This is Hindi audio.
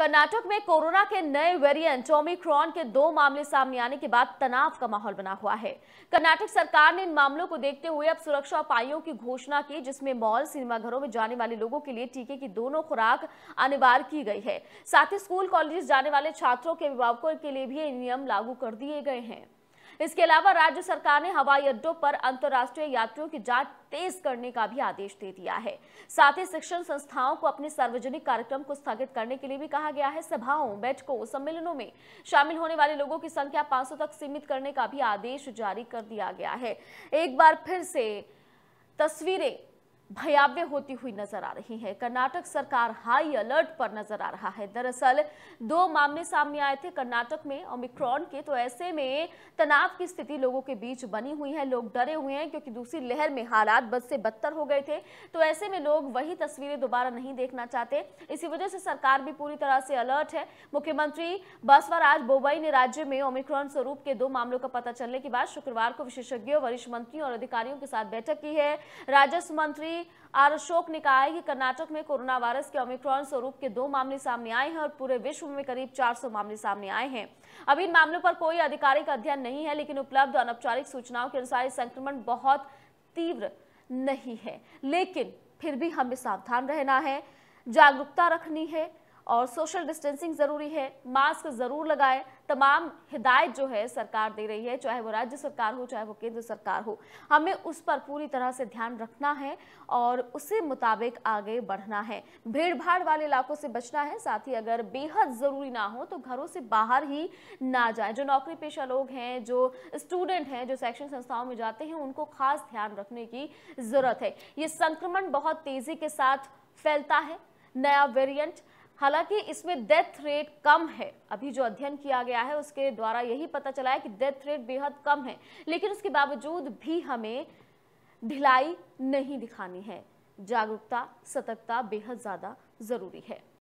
कर्नाटक में कोरोना के नए वेरिएंट ओमिक्रॉन के दो मामले सामने आने के बाद तनाव का माहौल बना हुआ है कर्नाटक सरकार ने इन मामलों को देखते हुए अब सुरक्षा उपायों की घोषणा की जिसमें मॉल सिनेमाघरों में जाने वाले लोगों के लिए टीके की दोनों खुराक अनिवार्य की गई है साथ ही स्कूल कॉलेज जाने वाले छात्रों के अभिभावकों के लिए भी नियम लागू कर दिए गए हैं इसके अलावा राज्य सरकार ने हवाई अड्डों पर अंतर्राष्ट्रीय यात्रियों की जांच तेज करने का भी आदेश दे दिया है साथ ही शिक्षण संस्थाओं को अपने सार्वजनिक कार्यक्रम को स्थगित करने के लिए भी कहा गया है सभाओं बैठकों सम्मेलनों में शामिल होने वाले लोगों की संख्या पांच तक सीमित करने का भी आदेश जारी कर दिया गया है एक बार फिर से तस्वीरें भयाव्य होती हुई नजर आ रही है कर्नाटक सरकार हाई अलर्ट पर नजर आ रहा है दरअसल दो मामले सामने आए थे कर्नाटक में ओमिक्रॉन के तो ऐसे में तनाव की स्थिति लोगों के बीच बनी हुई है लोग डरे हुए हैं क्योंकि दूसरी लहर में हालात बद से बदतर हो गए थे तो ऐसे में लोग वही तस्वीरें दोबारा नहीं देखना चाहते इसी वजह से सरकार भी पूरी तरह से अलर्ट है मुख्यमंत्री बसवराज बोबई ने राज्य में ओमिक्रॉन स्वरूप के दो मामलों का पता चलने के बाद शुक्रवार को विशेषज्ञों वरिष्ठ मंत्रियों और अधिकारियों के साथ बैठक की है राजस्व मंत्री मंत्री आर अशोक ने कहा है कि कर्नाटक में कोरोना वायरस के ओमिक्रॉन स्वरूप के दो मामले सामने आए हैं और पूरे विश्व में करीब 400 मामले सामने आए हैं अब इन मामलों पर कोई आधिकारिक अध्ययन नहीं है लेकिन उपलब्ध अनौपचारिक सूचनाओं के अनुसार संक्रमण बहुत तीव्र नहीं है लेकिन फिर भी हमें सावधान रहना है जागरूकता रखनी है और सोशल डिस्टेंसिंग ज़रूरी है मास्क ज़रूर लगाएं तमाम हिदायत जो है सरकार दे रही है चाहे वो राज्य सरकार हो चाहे वो केंद्र सरकार हो हमें उस पर पूरी तरह से ध्यान रखना है और उसी मुताबिक आगे बढ़ना है भीड़ भाड़ वाले इलाकों से बचना है साथ ही अगर बेहद ज़रूरी ना हो तो घरों से बाहर ही ना जाए जो नौकरी पेशा लोग हैं जो स्टूडेंट हैं जो शैक्षणिक संस्थाओं में जाते हैं उनको खास ध्यान रखने की ज़रूरत है ये संक्रमण बहुत तेज़ी के साथ फैलता है नया वेरिएंट हालांकि इसमें डेथ रेट कम है अभी जो अध्ययन किया गया है उसके द्वारा यही पता चला है कि डेथ रेट बेहद कम है लेकिन उसके बावजूद भी हमें ढिलाई नहीं दिखानी है जागरूकता सतर्कता बेहद ज़्यादा ज़रूरी है